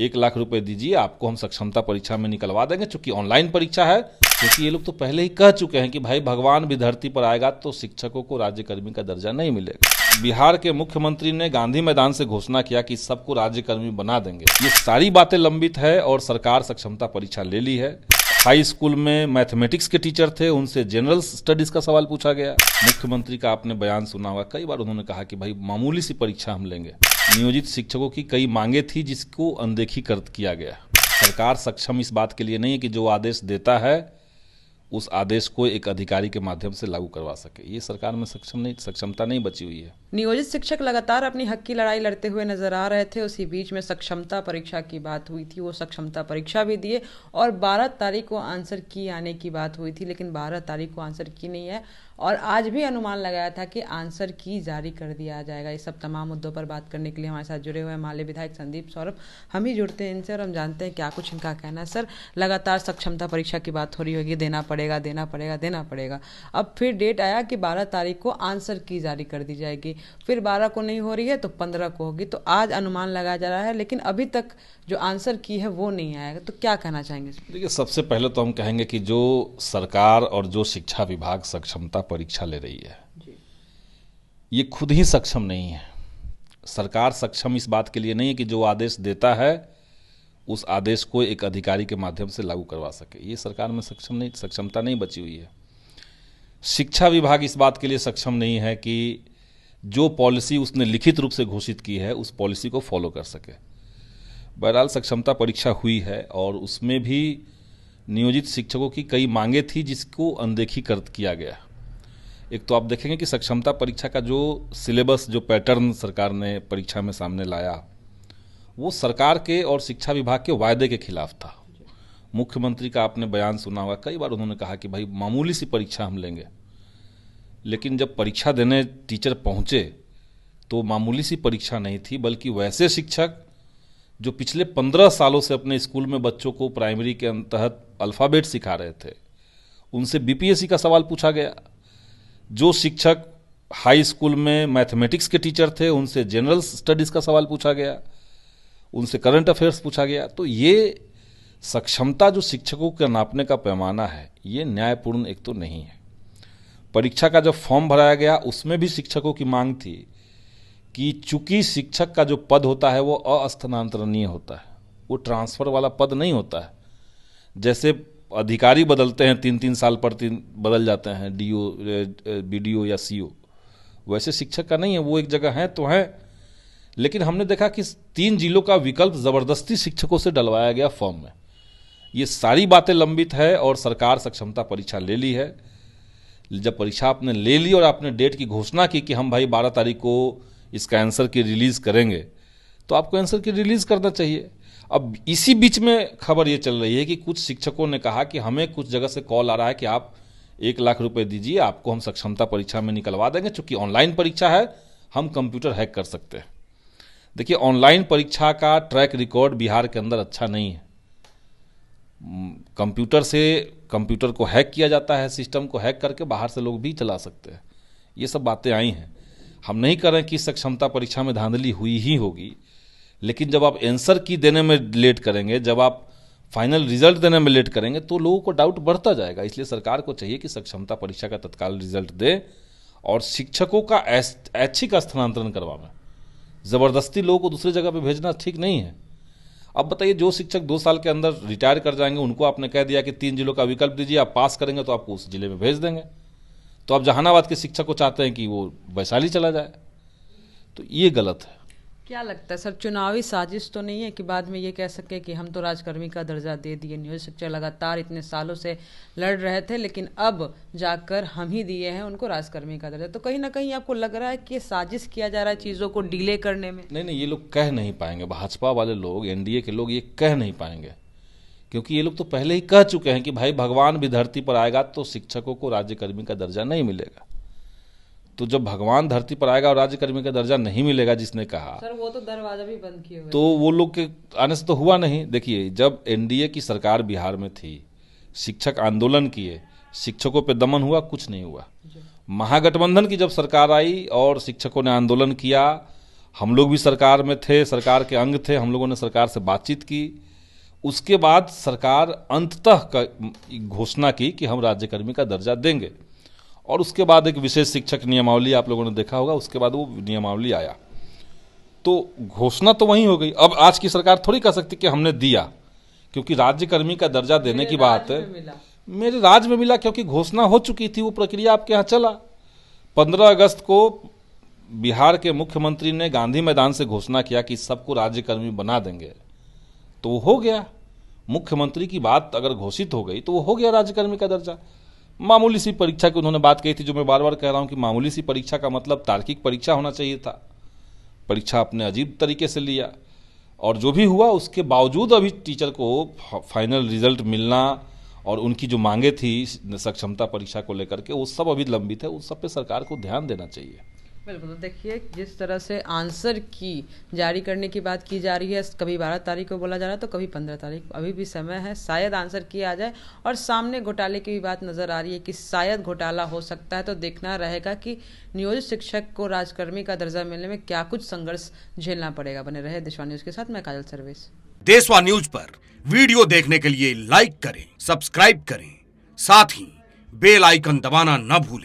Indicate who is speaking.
Speaker 1: एक लाख रुपए दीजिए आपको हम सक्षमता परीक्षा में निकलवा देंगे चूंकि ऑनलाइन परीक्षा है क्योंकि ये लोग तो पहले ही कह चुके हैं कि भाई भगवान भी धरती पर आएगा तो शिक्षकों को राज्यकर्मी का दर्जा नहीं मिलेगा बिहार के मुख्यमंत्री ने गांधी मैदान से घोषणा किया कि सबको राज्यकर्मी बना देंगे ये सारी बातें लंबित है और सरकार सक्षमता परीक्षा ले ली है हाई स्कूल में मैथमेटिक्स के टीचर थे उनसे जनरल स्टडीज का सवाल पूछा गया मुख्यमंत्री का आपने बयान सुना हुआ कई बार उन्होंने कहा कि भाई मामूली सी परीक्षा हम लेंगे नियोजित शिक्षकों की कई मांगे थी जिसको अनदेखी कर किया गया सरकार सक्षम इस बात के लिए नहीं है कि जो आदेश देता है उस आदेश को एक अधिकारी के माध्यम से लागू करवा सके ये सरकार में सक्षम नहीं सक्षमता नहीं बची हुई है
Speaker 2: नियोजित शिक्षक लगातार अपनी हक की लड़ाई लड़ते हुए नजर आ रहे थे उसी बीच में सक्षमता परीक्षा की बात हुई थी वो सक्षमता परीक्षा भी दिए और 12 तारीख को आंसर की आने की बात हुई थी लेकिन 12 तारीख को आंसर की नहीं है और आज भी अनुमान लगाया था कि आंसर की जारी कर दिया जाएगा ये सब तमाम मुद्दों पर बात करने के लिए हमारे साथ जुड़े हुए हैं माले विधायक संदीप सौरभ हम ही जुड़ते हैं इनसे और हम जानते हैं क्या कुछ इनका कहना है सर लगातार सक्षमता परीक्षा की बात हो रही होगी देना पड़ेगा देना पड़ेगा देना पड़ेगा अब फिर डेट आया कि बारह तारीख को आंसर की जारी कर दी जाएगी फिर बारह को नहीं हो रही है तो पंद्रह को होगी तो आज अनुमान लगाया जा रहा है लेकिन अभी तक जो आंसर की है वो नहीं आएगा तो क्या कहना चाहेंगे
Speaker 1: देखिए सबसे पहले तो हम कहेंगे कि जो सरकार और जो शिक्षा विभाग सक्षमता परीक्षा ले रही है ये खुद ही सक्षम नहीं है सरकार सक्षम इस बात के लिए नहीं है कि जो आदेश देता है उस आदेश को एक अधिकारी के माध्यम से लागू करवा सके ये सरकार में सक्षम नहीं सक्षमता नहीं बची हुई है शिक्षा विभाग इस बात के लिए सक्षम नहीं है कि जो पॉलिसी उसने लिखित रूप से घोषित की है उस पॉलिसी को फॉलो कर सके बहरहाल सक्षमता परीक्षा हुई है और उसमें भी नियोजित शिक्षकों की कई मांगे थी जिसको अनदेखी कर किया गया एक तो आप देखेंगे कि सक्षमता परीक्षा का जो सिलेबस जो पैटर्न सरकार ने परीक्षा में सामने लाया वो सरकार के और शिक्षा विभाग के वायदे के खिलाफ था मुख्यमंत्री का आपने बयान सुना होगा कई बार उन्होंने कहा कि भाई मामूली सी परीक्षा हम लेंगे लेकिन जब परीक्षा देने टीचर पहुँचे तो मामूली सी परीक्षा नहीं थी बल्कि वैसे शिक्षक जो पिछले पंद्रह सालों से अपने स्कूल में बच्चों को प्राइमरी के अंतर्गत अल्फ़ाबेट सिखा रहे थे उनसे बीपीएससी का सवाल पूछा गया जो शिक्षक हाई स्कूल में मैथमेटिक्स के टीचर थे उनसे जनरल स्टडीज़ का सवाल पूछा गया उनसे करंट अफेयर्स पूछा गया तो ये सक्षमता जो शिक्षकों के नापने का पैमाना है ये न्यायपूर्ण एक तो नहीं है परीक्षा का जब फॉर्म भराया गया उसमें भी शिक्षकों की मांग थी कि चूंकि शिक्षक का जो पद होता है वो अस्थानांतरणीय होता है वो ट्रांसफ़र वाला पद नहीं होता है जैसे अधिकारी बदलते हैं तीन तीन साल पर तीन बदल जाते हैं D O B D O या सी ओ वैसे शिक्षक का नहीं है वो एक जगह हैं तो हैं लेकिन हमने देखा कि तीन जिलों का विकल्प ज़बरदस्ती शिक्षकों से डलवाया गया फॉर्म में ये सारी बातें लंबित है और सरकार सक्षमता परीक्षा ले ली है जब परीक्षा आपने ले ली और आपने डेट की घोषणा की कि हम भाई बारह तारीख को इसका आंसर की रिलीज़ करेंगे तो आपको आंसर की रिलीज़ करना चाहिए अब इसी बीच में खबर ये चल रही है कि कुछ शिक्षकों ने कहा कि हमें कुछ जगह से कॉल आ रहा है कि आप एक लाख रुपए दीजिए आपको हम सक्षमता परीक्षा में निकलवा देंगे चूंकि ऑनलाइन परीक्षा है हम कंप्यूटर हैक कर सकते हैं देखिए ऑनलाइन परीक्षा का ट्रैक रिकॉर्ड बिहार के अंदर अच्छा नहीं है कंप्यूटर से कंप्यूटर को हैक किया जाता है सिस्टम को हैक करके बाहर से लोग भी चला सकते हैं ये सब बातें आई हैं हम नहीं कर रहे कि सक्षमता परीक्षा में धांधली हुई ही होगी लेकिन जब आप आंसर की देने में लेट करेंगे जब आप फाइनल रिजल्ट देने में लेट करेंगे तो लोगों को डाउट बढ़ता जाएगा इसलिए सरकार को चाहिए कि सक्षमता परीक्षा का तत्काल रिजल्ट दे और शिक्षकों का ऐच्छिक स्थानांतरण करवावे ज़बरदस्ती लोगों को दूसरी जगह पर भेजना ठीक नहीं है अब बताइए जो शिक्षक दो साल के अंदर रिटायर कर जाएंगे उनको आपने कह दिया कि तीन जिलों का विकल्प दीजिए आप पास करेंगे तो आपको उस जिले में भेज देंगे तो आप जहानाबाद के शिक्षक को चाहते हैं कि वो वैशाली चला जाए तो ये गलत है
Speaker 2: क्या लगता है सर चुनावी साजिश तो नहीं है कि बाद में ये कह सके कि हम तो राजकर्मी का दर्जा दे दिए न्यूज सेक्टर लगातार इतने सालों से लड़ रहे थे लेकिन अब जाकर हम ही दिए हैं उनको राजकर्मी का दर्जा तो कहीं ना कहीं आपको लग रहा है कि साजिश किया जा रहा है चीज़ों को डिले करने में
Speaker 1: नहीं नहीं ये लोग कह नहीं पाएंगे भाजपा वाले लोग एनडीए के लोग ये कह नहीं पाएंगे क्योंकि ये लोग तो पहले ही कह चुके हैं कि भाई भगवान भी धरती पर आएगा तो शिक्षकों को राज्यकर्मी का दर्जा नहीं मिलेगा तो जब भगवान धरती पर आएगा और राज्यकर्मी का दर्जा नहीं मिलेगा जिसने कहा
Speaker 2: सर वो तो दरवाजा भी बंद किए तो
Speaker 1: वो लोग के आने से तो हुआ नहीं देखिए जब एनडीए की सरकार बिहार में थी शिक्षक आंदोलन किए शिक्षकों पे दमन हुआ कुछ नहीं हुआ महागठबंधन की जब सरकार आई और शिक्षकों ने आंदोलन किया हम लोग भी सरकार में थे सरकार के अंग थे हम लोगों ने सरकार से बातचीत की उसके बाद सरकार अंततः घोषणा की कि हम राज्यकर्मी का दर्जा देंगे और उसके बाद एक विशेष शिक्षक नियमावली आप लोगों ने देखा होगा उसके बाद वो नियमावली आया तो घोषणा तो वहीं हो गई अब आज की सरकार थोड़ी कह सकती कि हमने दिया क्योंकि राज्यकर्मी का दर्जा देने की बात मेरे राज्य में मिला क्योंकि घोषणा हो चुकी थी वो प्रक्रिया आपके यहाँ चला पंद्रह अगस्त को बिहार के मुख्यमंत्री ने गांधी मैदान से घोषणा किया कि सबको राज्यकर्मी बना देंगे तो वो हो गया मुख्यमंत्री की बात अगर घोषित हो गई तो वो हो गया राज्यकर्मी का दर्जा मामूली सी परीक्षा की उन्होंने बात कही थी जो मैं बार बार कह रहा हूँ कि मामूली सी परीक्षा का मतलब तार्किक परीक्षा होना चाहिए था परीक्षा अपने अजीब तरीके से लिया और जो भी हुआ उसके बावजूद अभी टीचर को फाइनल रिजल्ट मिलना और उनकी जो मांगे थी सक्षमता परीक्षा को लेकर के वो सब अभी लंबित है उस सब पे सरकार को ध्यान देना चाहिए
Speaker 2: बिल्कुल मतलब तो देखिए जिस तरह से आंसर की जारी करने की बात की जा रही है कभी बारह तारीख को बोला जा रहा है तो कभी पंद्रह तारीख अभी भी समय है शायद आंसर की आ जाए और सामने घोटाले की भी बात नज़र आ रही है कि शायद घोटाला हो सकता है तो देखना रहेगा कि नियोजित शिक्षक को राजकर्मी का दर्जा मिलने में क्या कुछ संघर्ष झेलना पड़ेगा बने रहे देशवा न्यूज के साथ मैं काजल सर्विस
Speaker 1: देशवा न्यूज पर वीडियो देखने के लिए लाइक करें सब्सक्राइब करें साथ ही बेलाइकन दबाना न भूलें